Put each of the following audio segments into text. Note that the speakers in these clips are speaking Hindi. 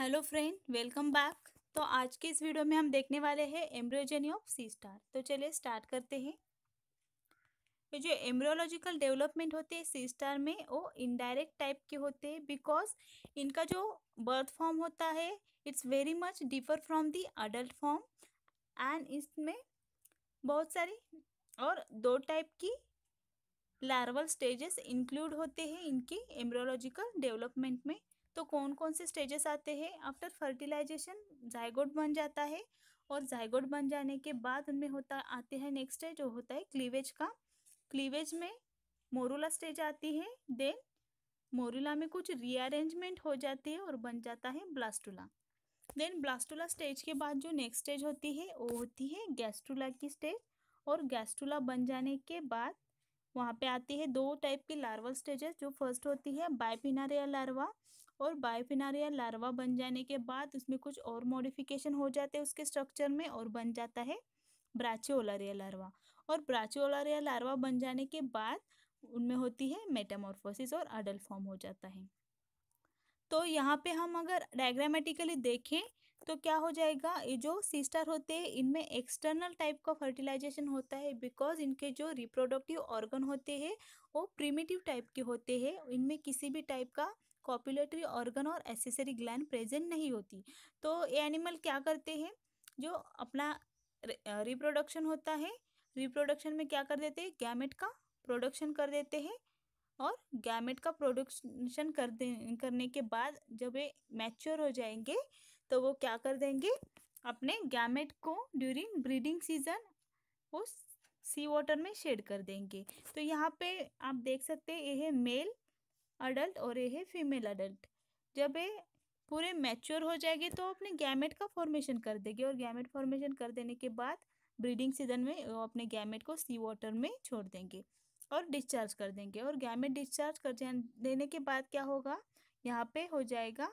हेलो फ्रेंड वेलकम बैक तो आज के इस वीडियो में हम देखने वाले हैं एम्ब्रियोजेनी ऑफ सी स्टार तो चलिए स्टार्ट करते हैं ये तो जो एम्ब्रियोलॉजिकल डेवलपमेंट होते हैं सी स्टार में वो इनडायरेक्ट टाइप के होते हैं बिकॉज इनका जो बर्थ फॉर्म होता है it's very much differ from the adult form and इसमें बहुत सारी और दो टाइप की लार्वल स्टेजेस इंक्लूड होते हैं इनकी एम्ब्रियोलॉजिकल डेवलपमेंट में तो कौन कौन से स्टेजेस आते हैं आफ्टर फर्टिलाइजेशन जायगोड बन जाता है और जायगोड बन जाने के बाद उनमें होता आते हैं नेक्स्ट स्टेज जो होता है क्लीवेज का क्लीवेज में मोरूला स्टेज आती है देन मोरूला में कुछ रीअरेंजमेंट हो जाती है और बन जाता है ब्लास्टूला देन ब्लास्टूला स्टेज के बाद जो नेक्स्ट स्टेज होती है वो होती है गैस्ट्रूला की स्टेज और गैस्ट्रूला बन जाने के बाद वहाँ पे आती है दो टाइप की लार्वल स्टेजेस जो फर्स्ट होती है बायपिनारिया लार्वा और बायोफिनारिया लार्वा बन जाने के बाद उसमें कुछ और मॉडिफिकेशन हो जाते हैं उसके स्ट्रक्चर में और बन जाता है ब्राचियोलारिया लार्वा और ब्राचियोलारिया लार्वा बन जाने के बाद उनमें होती है मेटामोरफोसिस और अडल्ट फॉर्म हो जाता है तो यहाँ पे हम अगर डायग्रामेटिकली देखें तो क्या हो जाएगा ये जो सिस्टर होते हैं इनमें एक्सटर्नल टाइप का फर्टिलाइजेशन होता है बिकॉज इनके जो रिप्रोडक्टिव ऑर्गन होते हैं वो प्रीमेटिव टाइप के होते हैं इनमें किसी भी टाइप का कॉपुलेटरी ऑर्गन और एसेसरी ग्लैंड प्रेजेंट नहीं होती तो ये एनिमल क्या करते हैं जो अपना रिप्रोडक्शन होता है रिप्रोडक्शन में क्या कर देते हैं गैमेट का प्रोडक्शन कर देते हैं और गैमेट का प्रोडक्शन कर दे करने के बाद जब ये मैच्योर हो जाएंगे तो वो क्या कर देंगे अपने गैमेट को ड्यूरिंग ब्रीडिंग सीजन उस सी वाटर में शेड कर देंगे तो यहाँ पे आप देख सकते हैं ये है मेल अडल्ट और ये है फीमेल अडल्ट जब ये पूरे मैच्योर हो जाएगी तो अपने गैमेट का फॉर्मेशन कर देगी और गैमेट फॉर्मेशन कर देने के बाद ब्रीडिंग सीजन में वो अपने गैमेट को सी वाटर में छोड़ देंगे और डिस्चार्ज कर देंगे और गैमेट डिस्चार्ज कर देने के बाद क्या होगा यहाँ पे हो जाएगा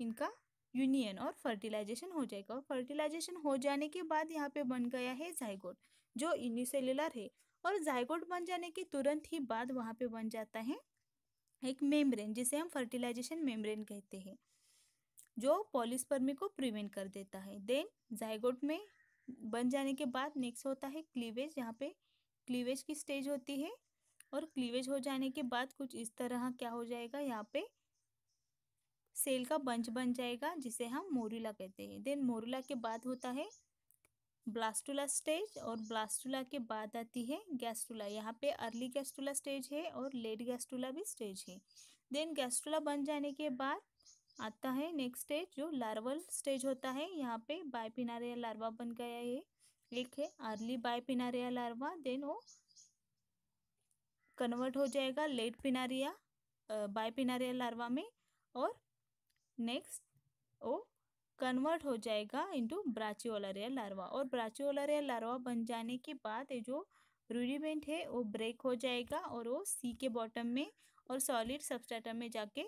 इनका यूनियन और फर्टिलाइजेशन हो जाएगा और फर्टिलाइजेशन हो जाने के बाद यहाँ पे बन गया है जायगोट जो यूनिसेलुलर है और जायगोट बन जाने के तुरंत ही बाद वहाँ पे बन जाता है एक मेम्ब्रेन जिसे हम फर्टिलाइजेशन मेम्ब्रेन कहते हैं जो पॉलिस्पर्मी को प्रिवेंट कर देता है देन जायगोट में बन जाने के बाद नेक्स्ट होता है क्लीवेज यहाँ पे क्लीवेज की स्टेज होती है और क्लीवेज हो जाने के बाद कुछ इस तरह क्या हो जाएगा यहाँ पे सेल का बंच बन जाएगा जिसे हम मोरूला कहते हैं देन मोरूला के बाद होता है ब्लास्टुला स्टेज और ब्लास्टुला के बाद आती है गैस्टुला यहाँ पे अर्ली गैस्टुला स्टेज है और लेट गैस्टुला भी स्टेज है देन गैस्टुला बन जाने के बाद आता है नेक्स्ट स्टेज जो लार्वल स्टेज होता है यहाँ पे पिनारिया लार्वा बन गया है एक है अर्ली पिनारिया लार्वा देन वो कन्वर्ट हो जाएगा लेट पिनारिया बायपिनारिया लार्वा में और नेक्स्ट वो कन्वर्ट हो जाएगा इंटू ब्राचियोलरिया लार्वा और ब्राचियोलरिया लार्वा बन जाने के बाद ये जो रूडिमेंट है वो ब्रेक हो जाएगा और वो सी के बॉटम में और सॉलिड सबस्टाटम में जाके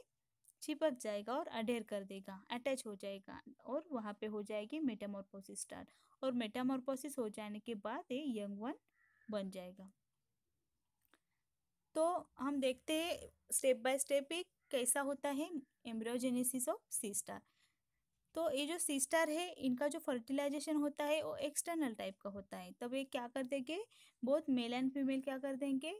चिपक जाएगा और अडेर कर देगा अटैच हो जाएगा और वहाँ पे हो जाएगी मेटामॉर्फोसिस स्टार्ट और मेटामॉर्फोसिस हो जाने के बाद ये यंग वन बन जाएगा तो हम देखते हैं स्टेप बाय स्टेप कैसा होता है एम्ब्रियोजेनेसिस ऑफ सी स्टार तो ये जो सिस्टर है इनका जो फर्टिलाइजेशन होता है वो एक्सटर्नल टाइप का होता है तब ये क्या कर देंगे बोथ मेल एंड फीमेल क्या कर देंगे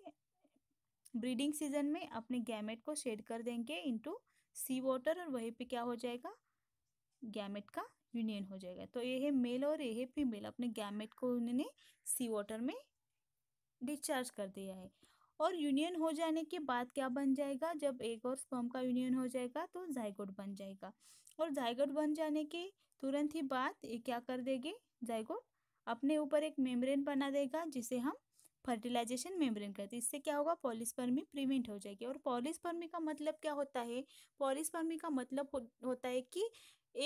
ब्रीडिंग सीजन में अपने गैमेट को शेड कर देंगे इनटू सी वाटर और वहीं पे क्या हो जाएगा गैमेट का यूनियन हो जाएगा तो ये है मेल और ये है फीमेल अपने गैमेट को उन्होंने सी वाटर में डिस्चार्ज कर दिया है और यूनियन हो जाने के बाद क्या बन जाएगा जब एक और स्पर्म का यूनियन हो जाएगा तो जायगोट बन जाएगा और जायगोट बन जाने के तुरंत ही बाद ये क्या कर देगी जायगोट अपने ऊपर एक मेम्ब्रेन बना देगा जिसे हम फर्टिलाइजेशन मेम्ब्रेन कहते हैं इससे क्या होगा पॉलिस्पर्मी प्रिवेंट हो जाएगी और पॉलिस्पर्मी का मतलब क्या होता है पॉलिस्पर्मी का मतलब हो, होता है कि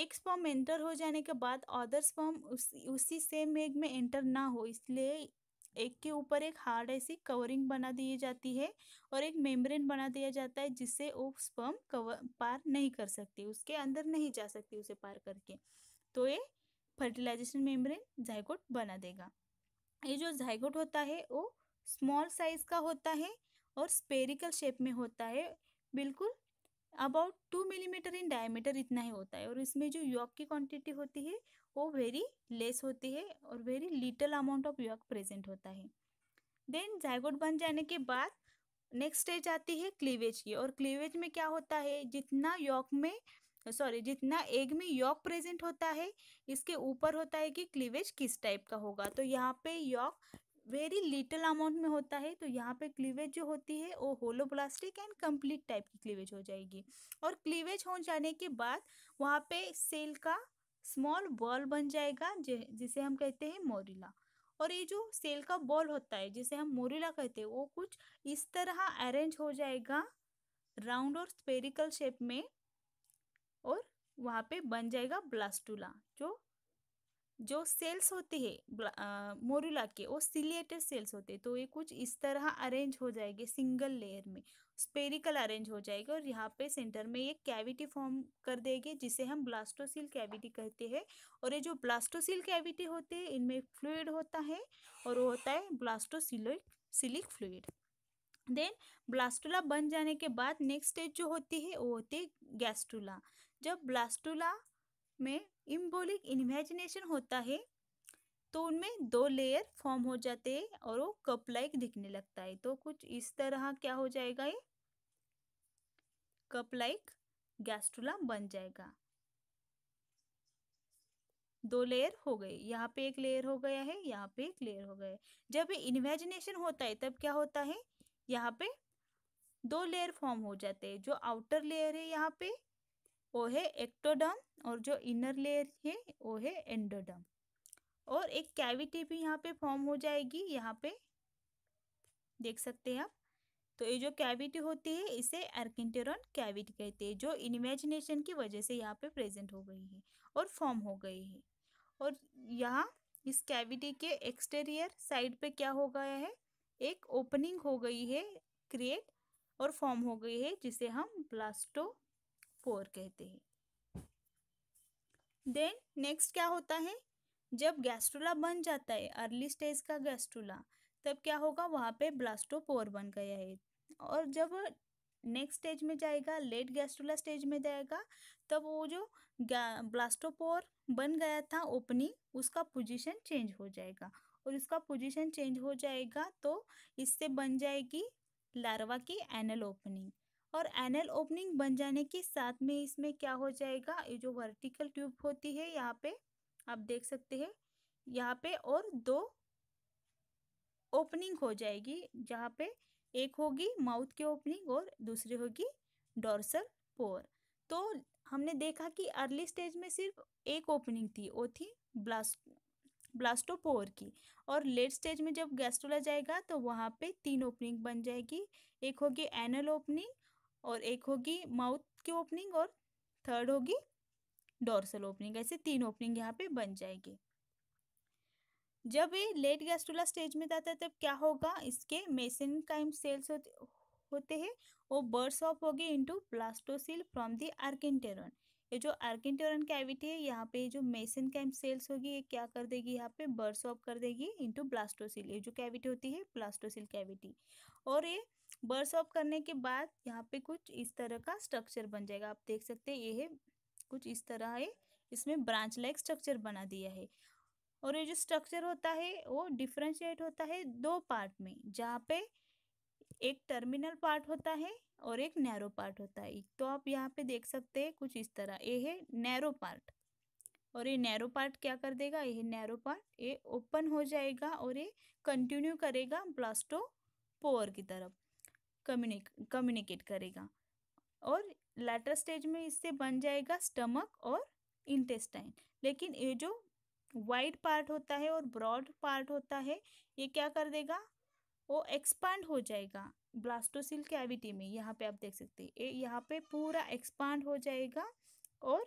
एक स्पर्म एंटर हो जाने के बाद अदर स्पर्म उस, उसी सेम एग में एंटर ना हो इसलिए एक के ऊपर एक हार्ड ऐसी कवरिंग बना दी जाती है और एक मेम्ब्रेन बना दिया जाता है जिससे वो स्पर्म कवर पार नहीं कर सकती उसके अंदर नहीं जा सकती उसे पार करके तो ये फर्टिलाइजेशन मेम्ब्रेन जायकोट बना देगा ये जो जायकोट होता है वो स्मॉल साइज का होता है और स्पेरिकल शेप में होता है बिल्कुल about two millimetre in diameter इतना ही होता है और इसमें जो यॉक की क्वांटिटी होती है वो वेरी लेस होती है और very little amount of yolk present होता है देन जायगोट बन जाने के बाद नेक्स्ट स्टेज आती है क्लीवेज की और क्लीवेज में क्या होता है जितना यॉक में सॉरी जितना एग में यॉक प्रेजेंट होता है इसके ऊपर होता है कि क्लीवेज किस टाइप का होगा तो यहाँ पे यॉक वेरी लिटिल अमाउंट में होता है तो यहाँ पे क्लीवेज जो होती है वो holoblastic and complete type की क्लीवेज हो जाएगी और क्लीवेज हो जाने के बाद वहाँ पे सेल का स्मॉल बॉल बन जाएगा जिसे हम कहते हैं मोरिला और ये जो सेल का बॉल होता है जिसे हम मोरिला कहते हैं वो कुछ इस तरह अरेंज हो जाएगा राउंड और स्पेरिकल शेप में और वहाँ पे बन जाएगा ब्लास्टूला जो जो सेल्स होते हैं मोरूला के वो सिलियटेड सेल्स होते हैं तो ये कुछ इस तरह अरेंज हो जाएंगे सिंगल लेयर में स्पेरिकल अरेंज हो जाएगा और यहाँ पे सेंटर में ये कैविटी फॉर्म कर देंगे जिसे हम ब्लास्टोसील कैविटी कहते हैं और ये जो ब्लास्टोसील कैविटी होते हैं इनमें फ्लूड होता है और वो होता है ब्लास्टोसिलो सिलिक फ्लूड देन ब्लास्टूला बन जाने के बाद नेक्स्ट स्टेज जो होती है वो होती है गैस्टूला जब ब्लास्टूला में इम्बोलिक इमेजिनेशन होता है तो उनमें दो लेयर फॉर्म हो जाते हैं और वो कप लाइक दिखने लगता है तो कुछ इस तरह क्या हो जाएगा ये कप लाइक गैस्ट्रोला बन जाएगा दो लेयर हो गए यहाँ पे एक लेयर हो गया है यहाँ पे एक लेयर हो गया जब इमेजिनेशन इन्वेजिनेशन होता है तब क्या होता है यहाँ पे दो लेयर फॉर्म हो जाते हैं जो आउटर लेयर है यहाँ पे वो है एक्टोडर्म और जो इनर लेयर है वो है एंडोडर्म और एक कैविटी भी यहाँ पे फॉर्म हो जाएगी यहाँ पे देख सकते हैं आप तो ये जो कैविटी होती है इसे अर्किंटेरॉन कैविटी कहते हैं जो इमेजिनेशन की वजह से यहाँ पे प्रेजेंट हो गई है और फॉर्म हो गई है और यहाँ इस कैविटी के एक्सटेरियर साइड पे क्या हो गया है एक ओपनिंग हो गई है क्रिएट और फॉर्म हो गई है जिसे हम ब्लास्टो पोर कहते हैं देन नेक्स्ट क्या होता है जब गैस्ट्रोला बन जाता है अर्ली स्टेज का गैस्ट्रोला तब क्या होगा वहाँ पे ब्लास्टोपोर बन गया है और जब नेक्स्ट स्टेज में जाएगा लेट गैस्ट्रोला स्टेज में जाएगा तब वो जो ब्लास्टोपोर बन गया था ओपनिंग उसका पोजीशन चेंज हो जाएगा और उसका पोजीशन चेंज हो जाएगा तो इससे बन जाएगी लार्वा की एनल ओपनिंग और एनल ओपनिंग बन जाने के साथ में इसमें क्या हो जाएगा ये जो वर्टिकल ट्यूब होती है यहाँ पे आप देख सकते हैं यहाँ पे और दो ओपनिंग हो जाएगी जहाँ पे एक होगी माउथ की ओपनिंग और दूसरी होगी डोर्सल पोर तो हमने देखा कि अर्ली स्टेज में सिर्फ एक ओपनिंग थी वो थी ब्लास्ट ब्लास्टोपोर की और लेट स्टेज में जब गैस्ट्रोला जाएगा तो वहाँ पे तीन ओपनिंग बन जाएगी एक होगी एनल ओपनिंग और एक होगी माउथ की ओपनिंग और थर्ड होगी डोर्सल ओपनिंग ऐसे तीन ओपनिंग यहाँ पे बन जाएगी जब ये लेट गैस्ट्रोला स्टेज में जाता है तब क्या होगा इसके काइम सेल्स होते होते हैं वो बर्ड्स ऑफ हो गए इंटू प्लास्टोसिल फ्रॉम दी आर्केंटेरन ये जो आर्केंटेरन कैविटी है यहाँ पे जो काइम सेल्स होगी ये क्या कर देगी यहाँ पे बर्ड्स ऑफ कर देगी इंटू ब्लास्टोसिल ये जो कैविटी होती है प्लास्टोसिल कैविटी और ये बर्स ऑफ करने के बाद यहाँ पे कुछ इस तरह का स्ट्रक्चर बन जाएगा आप देख सकते हैं ये है कुछ इस तरह है इसमें ब्रांच लाइक स्ट्रक्चर बना दिया है और ये जो स्ट्रक्चर होता है वो डिफ्रेंशिएट होता है दो पार्ट में जहाँ पे एक टर्मिनल पार्ट होता है और एक नैरो पार्ट होता है तो आप यहाँ पे देख सकते हैं कुछ इस तरह ये है नैरो पार्ट और ये नैरो पार्ट क्या कर देगा ये नैरो पार्ट ये ओपन हो जाएगा और ये कंटिन्यू करेगा ब्लास्टो पोअर की तरफ कम्युनिक कम्युनिकेट करेगा और लेटर स्टेज में इससे बन जाएगा स्टमक और इंटेस्टाइन लेकिन ये जो वाइड पार्ट होता है और ब्रॉड पार्ट होता है ये क्या कर देगा वो एक्सपांड हो जाएगा ब्लास्टोसिल कैविटी में यहाँ पे आप देख सकते हैं यहाँ पे पूरा एक्सपांड हो जाएगा और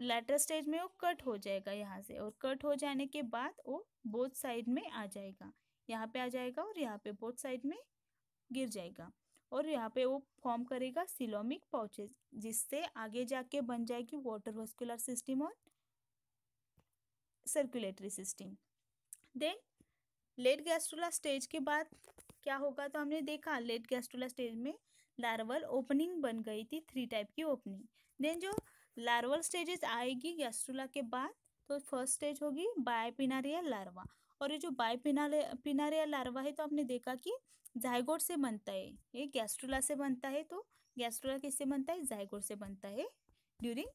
लेटर स्टेज में वो कट हो जाएगा यहाँ से और कट हो जाने के बाद वो बोथ साइड में आ जाएगा यहाँ पे आ जाएगा और यहाँ पे बोथ साइड में गिर जाएगा और यहाँ पे वो फॉर्म करेगा सिलोमिक पाउचेज जिससे आगे जाके बन जाएगी वाटर वस्कुलर सिस्टम और circulatory system then late gastrula stage के बाद क्या होगा तो हमने देखा लेट गैस्ट्रोला स्टेज में लार्वल ओपनिंग बन गई थी थ्री टाइप की ओपनिंग देन जो लार्वल स्टेजेस आएगी गैस्ट्रोला के बाद तो फर्स्ट स्टेज होगी बायपिनारिया लार्वा और ये जो बायपिनाले पिनारिया लार्वा है तो आपने देखा कि जायगोट से बनता है ये गैस्ट्रोला से बनता है तो गैस्ट्रोला किससे बनता है जायगोट से बनता है ड्यूरिंग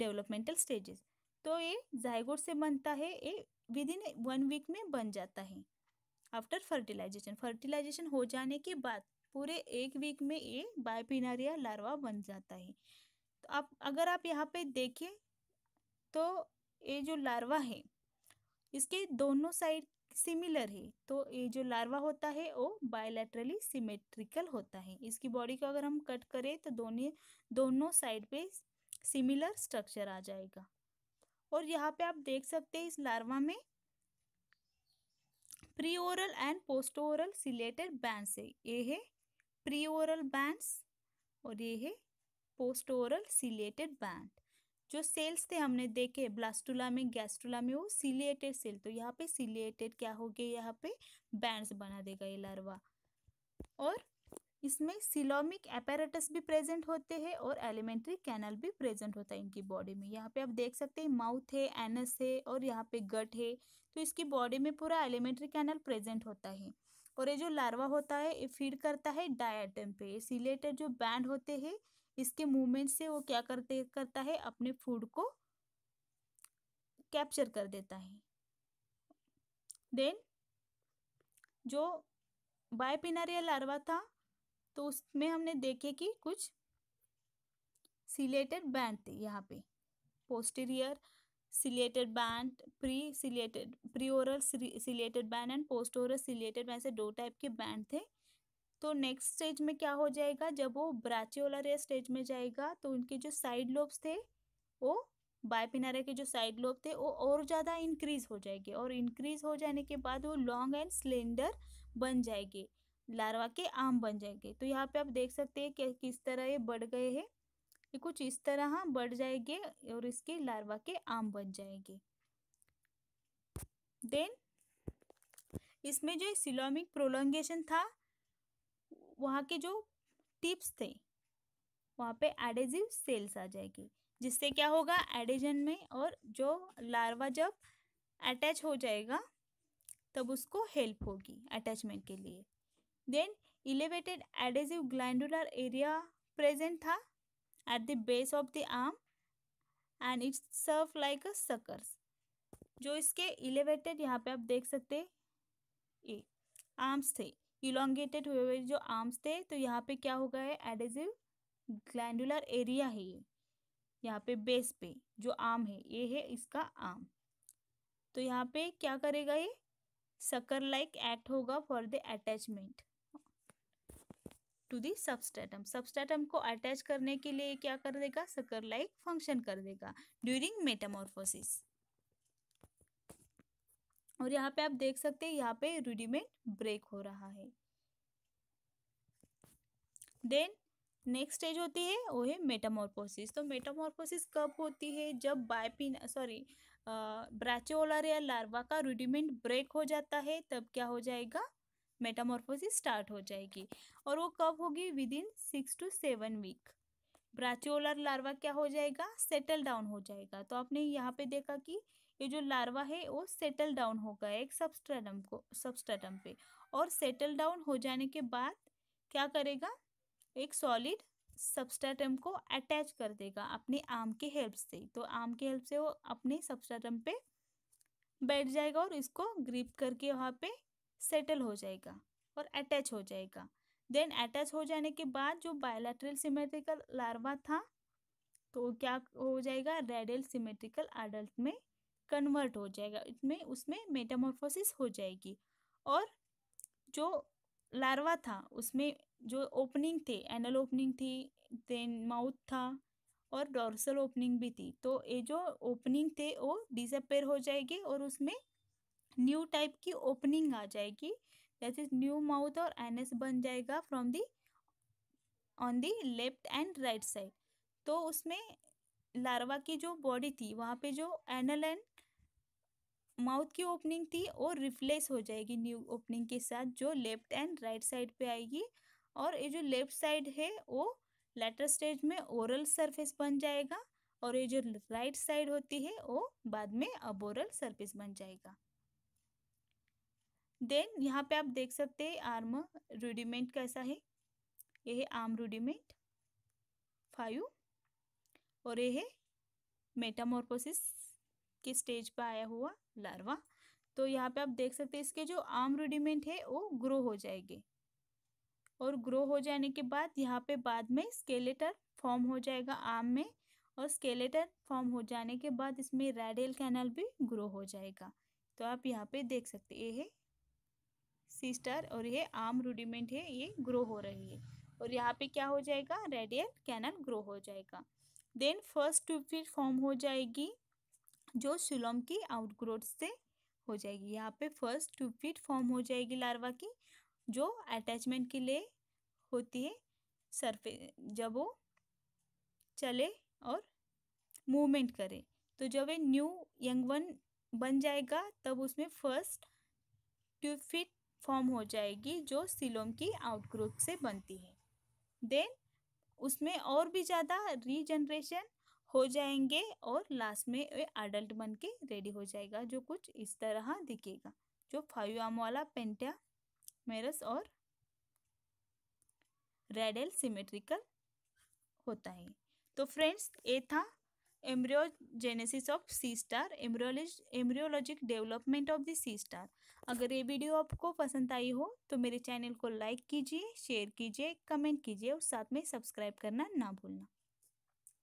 डेवलपमेंटल स्टेजेस तो ये जायगोट से बनता है ये विद इन वन वीक में बन जाता है आफ्टर फर्टिलाइजेशन फर्टिलाइजेशन हो जाने के बाद पूरे एक वीक में ये बायपिनारिया लार्वा बन जाता है तो आप अगर आप यहाँ पे देखें तो ये जो लार्वा है इसके दोनों साइड सिमिलर है तो ये जो लार्वा होता है वो बायोलेटरली सिमेट्रिकल होता है इसकी बॉडी को अगर हम कट करें तो दोनों दोनों साइड पे सिमिलर स्ट्रक्चर आ जाएगा और यहाँ पे आप देख सकते हैं इस लार्वा में pre oral and post oral ciliated bands है ये है प्री ओरल बैंड्स और ये है पोस्ट ओरल सिलेटेड बैंड जो सेल्स थे हमने देखे ब्लास्टुला में गैस्टुला में वो सिलिएटेड सेल तो यहाँ पे सिलिएटेड क्या हो गया यहाँ पे बैंड्स बना देगा ये लार्वा और इसमें सिलोमिक एपेरेटस भी प्रेजेंट होते हैं और एलिमेंट्री कैनल भी प्रेजेंट होता है इनकी बॉडी में यहाँ पे आप देख सकते हैं माउथ है एनस है और यहाँ पे गट है तो इसकी बॉडी में पूरा एलिमेंट्री कैनल प्रेजेंट होता है और ये जो लार्वा होता है ये फीड करता है डायटम पे सिलेटेड जो बैंड होते हैं इसके मूवमेंट से वो क्या करते करता है अपने फूड को कैप्चर कर देता है देन जो बायपिनारिया लार्वा था तो उसमें हमने देखे कि कुछ सिलेटेड बैंड थे यहाँ पे posterior ciliated band pre ciliated pre oral ciliated band and post oral ciliated band से दो टाइप के बैंड थे तो नेक्स्ट स्टेज में क्या हो जाएगा जब वो ब्राचियोलर स्टेज में जाएगा तो उनके जो साइड लोब्स थे वो बायपिनारा के जो साइड लोब थे वो और ज़्यादा इंक्रीज हो जाएंगे और इंक्रीज हो जाने के बाद वो लॉन्ग एंड स्लेंडर बन जाएंगे लार्वा के आम बन जाएंगे तो यहाँ पे आप देख सकते हैं कि किस तरह ये बढ़ गए हैं ये कुछ इस तरह हाँ बढ़ जाएंगे और इसके लार्वा के आम बन जाएंगे देन इसमें जो सिलोमिक प्रोलोंगेशन था वहाँ के जो टिप्स थे वहाँ पे एडेजिव सेल्स आ जाएगी जिससे क्या होगा एडेजन में और जो लार्वा जब अटैच हो जाएगा तब उसको हेल्प होगी अटैचमेंट के लिए then elevated adhesive glandular area present था at the base of the arm and it's serve like a suckers जो इसके इलेवेटेड यहाँ पे आप देख सकते ये आर्म्स थे इलांगेटेड हुए हुए जो आर्म्स थे तो यहाँ पे क्या होगा है एडेजिव ग्लैंडुलर एरिया है ये यहाँ पे बेस पे जो आम है ये है इसका आम तो यहाँ पे क्या करेगा ये सकर लाइक एक्ट होगा for the attachment to the substratum substratum को अटैच करने के लिए क्या कर देगा सकर लाइक फंक्शन कर देगा ड्यूरिंग मेटामोरफोसिस और यहाँ पे आप देख सकते हैं यहाँ पे रूडिमेंट ब्रेक हो रहा है देन नेक्स्ट स्टेज होती है वो है मेटामोरफोसिस तो मेटामोरफोसिस कब होती है जब बायपिन सॉरी ब्राचोलर या लार्वा का रूडिमेंट ब्रेक हो जाता है तब क्या हो जाएगा मेटामोरफोसिस स्टार्ट हो जाएगी और वो कब होगी within six to seven week brachiolaria larva क्या हो जाएगा सेटल डाउन हो जाएगा तो आपने यहाँ पे देखा कि ये जो लार्वा है वो सेटल डाउन होगा एक सबस्ट्रटम को सबस्टेटम पे और सेटल डाउन हो जाने के बाद क्या करेगा एक सॉलिड सबस्ट्रटम को अटैच कर देगा अपने आम के हेल्प से तो आम के हेल्प से वो अपने सबस्ट्रटम पे बैठ जाएगा और इसको ग्रिप करके वहाँ पे सेटल हो जाएगा और अटैच हो जाएगा देन अटैच हो जाने के बाद जो बायोलेट्रल सिमेट्रिकल लार्वा था तो क्या हो जाएगा रेडल सिमेट्रिकल एडल्ट में कन्वर्ट हो जाएगा इसमें उसमें मेटामोफोसिस हो जाएगी और जो लार्वा था उसमें जो ओपनिंग थे एनल ओपनिंग थी देन माउथ था और डॉर्सल ओपनिंग भी थी तो ये जो ओपनिंग थे वो डिसअपेयर हो जाएगी और उसमें न्यू टाइप की ओपनिंग आ जाएगी दैट इज न्यू माउथ और एनएस बन जाएगा from the on the left and right side तो उसमें लार्वा की जो बॉडी थी वहाँ पे जो एनल एंड माउथ की ओपनिंग थी वो रिप्लेस हो जाएगी न्यू ओपनिंग के साथ जो लेफ्ट एंड राइट साइड पे आएगी और ये जो लेफ्ट साइड है वो लेटर स्टेज में ओरल सरफेस बन जाएगा और ये जो राइट साइड होती है वो बाद में अबोरल सरफेस बन जाएगा देन यहाँ पे आप देख सकते हैं आर्म रूडिमेंट कैसा है ये है आर्म रूडिमेंट फाइव और ये है मेटामोरपोसिस के स्टेज पर आया हुआ लार्वा तो यहाँ पे आप देख सकते हैं इसके जो आम रूडिमेंट है वो ग्रो हो जाएंगे और ग्रो हो जाने के बाद यहाँ पे बाद में स्केलेटर फॉर्म हो जाएगा आम में और स्केलेटर फॉर्म हो जाने के बाद इसमें रेडियल कैनल भी ग्रो हो जाएगा तो आप यहाँ पे देख सकते ये है सिस्टर और ये आम रूडिमेंट है ये ग्रो हो रही है और यहाँ पे क्या हो जाएगा रेडियल कैनल ग्रो हो जाएगा देन फर्स्ट ट्यूब फिर फॉर्म हो जाएगी जो सिलोम की आउटग्रोथ से हो जाएगी यहाँ पे फर्स्ट ट्यूबविट फॉर्म हो जाएगी लार्वा की जो अटैचमेंट के लिए होती है सरफे जब वो चले और मूवमेंट करे तो जब ये न्यू यंग वन बन जाएगा तब उसमें फर्स्ट ट्यूबफिट फॉर्म हो जाएगी जो सिलोम की आउटग्रोथ से बनती है देन उसमें और भी ज़्यादा रीजनरेशन हो जाएंगे और लास्ट में ये अडल्ट बन के रेडी हो जाएगा जो कुछ इस तरह दिखेगा जो फाइव आम वाला पेंटा मेरस और रेडल सिमेट्रिकल होता है तो फ्रेंड्स ये था embryogenesis of sea star embryology embryologic development of the sea star अगर ये वीडियो आपको पसंद आई हो तो मेरे चैनल को लाइक कीजिए शेयर कीजिए कमेंट कीजिए और साथ में सब्सक्राइब करना ना भूलना